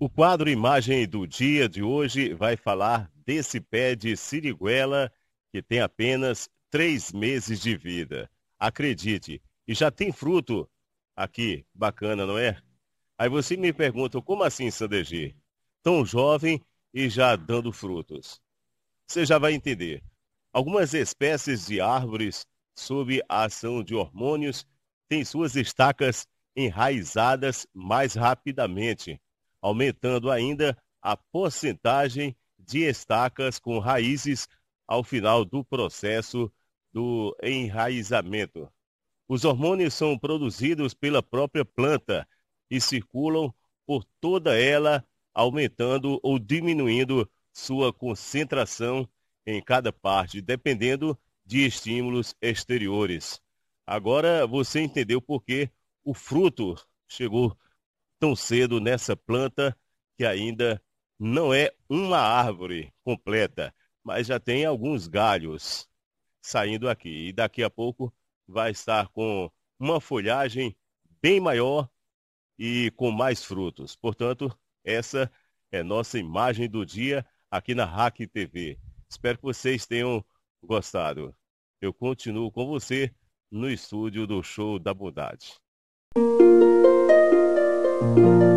O quadro Imagem do Dia de hoje vai falar desse pé de siriguela que tem apenas três meses de vida. Acredite, e já tem fruto aqui. Bacana, não é? Aí você me pergunta, como assim, Sandegi? Tão jovem e já dando frutos. Você já vai entender. Algumas espécies de árvores, sob a ação de hormônios, têm suas estacas enraizadas mais rapidamente aumentando ainda a porcentagem de estacas com raízes ao final do processo do enraizamento. Os hormônios são produzidos pela própria planta e circulam por toda ela, aumentando ou diminuindo sua concentração em cada parte, dependendo de estímulos exteriores. Agora você entendeu por que o fruto chegou tão cedo nessa planta que ainda não é uma árvore completa, mas já tem alguns galhos saindo aqui. E daqui a pouco vai estar com uma folhagem bem maior e com mais frutos. Portanto, essa é nossa imagem do dia aqui na Hack TV. Espero que vocês tenham gostado. Eu continuo com você no estúdio do Show da Bondade. Thank you.